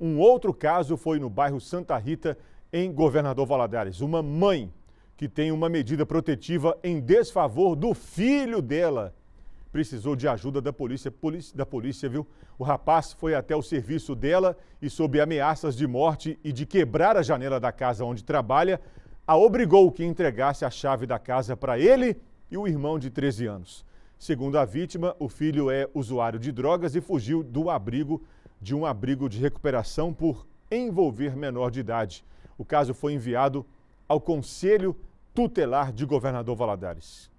Um outro caso foi no bairro Santa Rita, em Governador Valadares. Uma mãe que tem uma medida protetiva em desfavor do filho dela precisou de ajuda da polícia, da polícia, viu? O rapaz foi até o serviço dela e sob ameaças de morte e de quebrar a janela da casa onde trabalha, a obrigou que entregasse a chave da casa para ele e o irmão de 13 anos. Segundo a vítima, o filho é usuário de drogas e fugiu do abrigo de um abrigo de recuperação por envolver menor de idade. O caso foi enviado ao Conselho Tutelar de Governador Valadares.